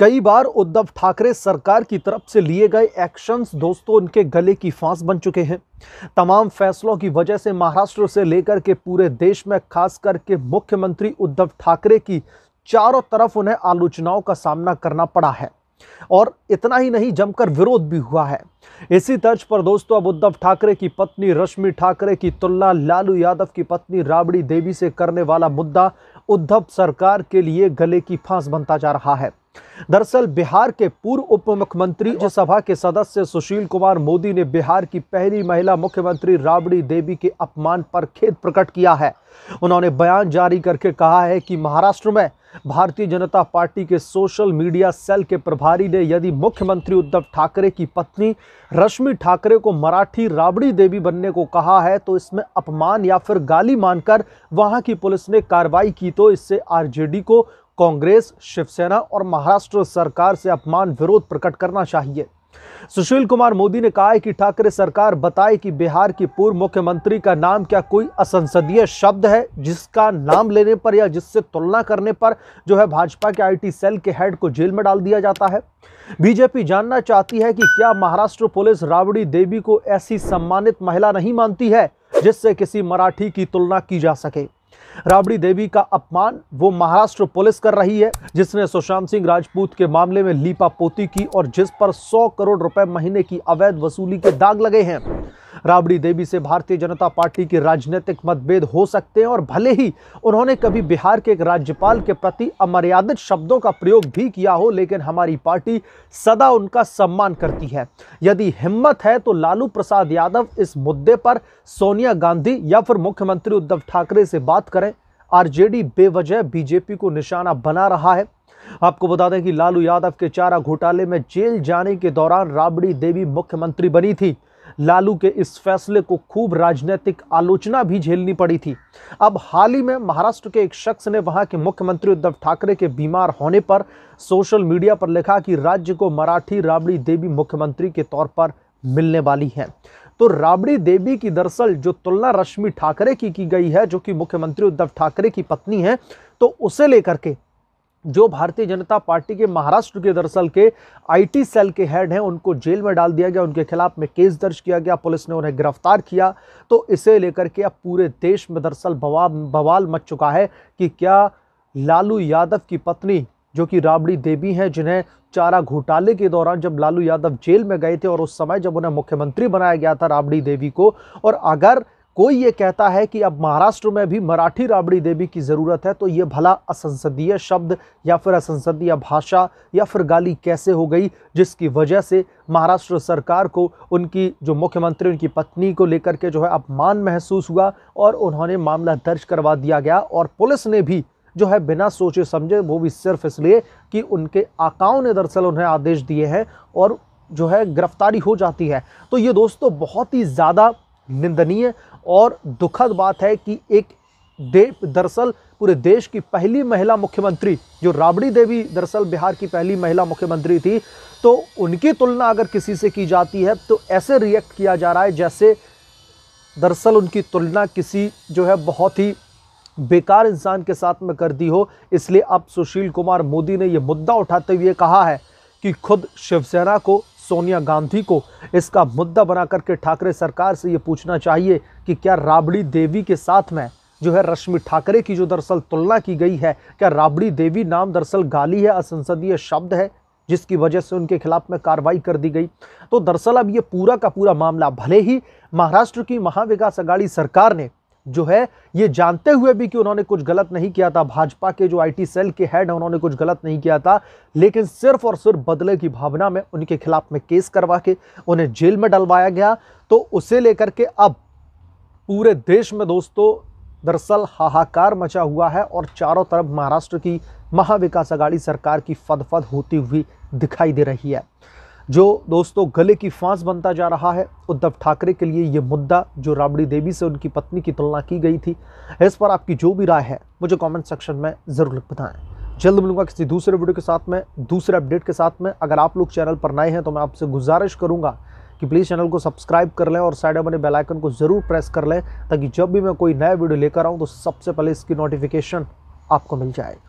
कई बार उद्धव ठाकरे सरकार की तरफ से लिए गए एक्शंस दोस्तों उनके गले की फांस बन चुके हैं तमाम फैसलों की वजह से महाराष्ट्र से लेकर के पूरे देश में खास करके मुख्यमंत्री उद्धव ठाकरे की चारों तरफ उन्हें आलोचनाओं का सामना करना पड़ा है और इतना ही नहीं जमकर विरोध भी हुआ है इसी तर्ज पर दोस्तों अब उद्धव ठाकरे की पत्नी रश्मि ठाकरे की तुलना लालू यादव की पत्नी राबड़ी देवी से करने वाला मुद्दा उद्धव सरकार के लिए गले की फांस बनता जा रहा है दरअसल बिहार के पूर्व उप मुख्यमंत्री राज्यसभा के सदस्य सुशील कुमार मोदी ने बिहार की पहली महिला मुख्यमंत्री राबड़ी देवी के अपमान पर खेद प्रकट किया है उन्होंने बयान जारी करके कहा है कि महाराष्ट्र में भारतीय जनता पार्टी के सोशल मीडिया सेल के प्रभारी ने यदि मुख्यमंत्री उद्धव ठाकरे की पत्नी रश्मि ठाकरे को मराठी राबड़ी देवी बनने को कहा है तो इसमें अपमान या फिर गाली मानकर वहां की पुलिस ने कार्रवाई की तो इससे आरजेडी को कांग्रेस शिवसेना और महाराष्ट्र सरकार से अपमान विरोध प्रकट करना चाहिए सुशील कुमार मोदी ने कहा है कि ठाकरे सरकार बताए कि बिहार की पूर्व मुख्यमंत्री का नाम क्या कोई असंसदीय शब्द है जिसका नाम लेने पर या जिससे तुलना करने पर जो है भाजपा के आईटी सेल के हेड को जेल में डाल दिया जाता है बीजेपी जानना चाहती है कि क्या महाराष्ट्र पुलिस रावड़ी देवी को ऐसी सम्मानित महिला नहीं मानती है जिससे किसी मराठी की तुलना की जा सके राबड़ी देवी का अपमान वो महाराष्ट्र पुलिस कर रही है जिसने सुशांत सिंह राजपूत के मामले में लीपा पोती की और जिस पर 100 करोड़ रुपए महीने की अवैध वसूली के दाग लगे हैं राबड़ी देवी से भारतीय जनता पार्टी की राजनीतिक मतभेद हो सकते हैं और भले ही उन्होंने कभी बिहार के एक राज्यपाल के प्रति अमर्यादित शब्दों का प्रयोग भी किया हो लेकिन हमारी पार्टी सदा उनका सम्मान करती है यदि हिम्मत है तो लालू प्रसाद यादव इस मुद्दे पर सोनिया गांधी या फिर मुख्यमंत्री उद्धव ठाकरे से बात करें आरजेडी बेवजह बीजेपी को निशाना बना रहा है आपको बता दें कि लालू यादव के चारा घोटाले में जेल जाने के दौरान राबड़ी देवी मुख्यमंत्री बनी थी लालू के इस फैसले को खूब राजनीतिक आलोचना भी झेलनी पड़ी थी अब हाल ही में महाराष्ट्र के एक शख्स ने वहां के मुख्यमंत्री उद्धव ठाकरे के बीमार होने पर सोशल मीडिया पर लिखा कि राज्य को मराठी राबड़ी देवी मुख्यमंत्री के तौर पर मिलने वाली है तो राबड़ी देवी की दरअसल जो तुलना रश्मि ठाकरे की की गई है जो कि मुख्यमंत्री उद्धव ठाकरे की पत्नी है तो उसे लेकर के जो भारतीय जनता पार्टी के महाराष्ट्र के दरअसल के आईटी सेल के हेड हैं उनको जेल में डाल दिया गया उनके खिलाफ में केस दर्ज किया गया पुलिस ने उन्हें गिरफ्तार किया तो इसे लेकर के अब पूरे देश में दरअसल बवाल मच चुका है कि क्या लालू यादव की पत्नी जो कि राबड़ी देवी हैं जिन्हें चारा घोटाले के दौरान जब लालू यादव जेल में गए थे और उस समय जब उन्हें मुख्यमंत्री बनाया गया था राबड़ी देवी को और अगर कोई ये कहता है कि अब महाराष्ट्र में भी मराठी राबड़ी देवी की ज़रूरत है तो ये भला असंसदीय शब्द या फिर असंसदीय भाषा या फिर गाली कैसे हो गई जिसकी वजह से महाराष्ट्र सरकार को उनकी जो मुख्यमंत्री उनकी पत्नी को लेकर के जो है अपमान महसूस हुआ और उन्होंने मामला दर्ज करवा दिया गया और पुलिस ने भी जो है बिना सोचे समझे वो भी सिर्फ इसलिए कि उनके आकाओं ने दरअसल उन्हें आदेश दिए हैं और जो है गिरफ्तारी हो जाती है तो ये दोस्तों बहुत ही ज़्यादा निंदनीय और दुखद बात है कि एक दे दरअसल पूरे देश की पहली महिला मुख्यमंत्री जो राबड़ी देवी दरअसल बिहार की पहली महिला मुख्यमंत्री थी तो उनकी तुलना अगर किसी से की जाती है तो ऐसे रिएक्ट किया जा रहा है जैसे दरअसल उनकी तुलना किसी जो है बहुत ही बेकार इंसान के साथ में कर दी हो इसलिए अब सुशील कुमार मोदी ने यह मुद्दा उठाते हुए कहा है कि खुद शिवसेना को सोनिया गांधी को इसका मुद्दा बना करके ठाकरे सरकार से ये पूछना चाहिए कि क्या राबड़ी देवी के साथ में जो है रश्मि ठाकरे की जो दरअसल तुलना की गई है क्या राबड़ी देवी नाम दरअसल गाली है असंसदीय शब्द है जिसकी वजह से उनके खिलाफ में कार्रवाई कर दी गई तो दरअसल अब ये पूरा का पूरा मामला भले ही महाराष्ट्र की महाविकास अगाड़ी सरकार ने जो है ये जानते हुए भी कि उन्होंने कुछ गलत नहीं किया था भाजपा के जो आईटी सेल के हेड हैं उन्होंने कुछ गलत नहीं किया था लेकिन सिर्फ और सिर्फ बदले की भावना में उनके खिलाफ में केस करवा के उन्हें जेल में डलवाया गया तो उसे लेकर के अब पूरे देश में दोस्तों दरअसल हाहाकार मचा हुआ है और चारों तरफ महाराष्ट्र की महाविकास आघाड़ी सरकार की फदफद होती हुई दिखाई दे रही है जो दोस्तों गले की फांस बनता जा रहा है उद्धव ठाकरे के लिए ये मुद्दा जो राबड़ी देवी से उनकी पत्नी की तुलना की गई थी इस पर आपकी जो भी राय है मुझे कमेंट सेक्शन में ज़रूर बताएं जल्द मिलूंगा किसी दूसरे वीडियो के साथ में दूसरे अपडेट के साथ में अगर आप लोग चैनल पर नए हैं तो मैं आपसे गुजारिश करूँगा कि प्लीज़ चैनल को सब्सक्राइब कर लें और साइड में बने बेलाइकन को ज़रूर प्रेस कर लें ताकि जब भी मैं कोई नया वीडियो लेकर आऊँ तो सबसे पहले इसकी नोटिफिकेशन आपको मिल जाएगा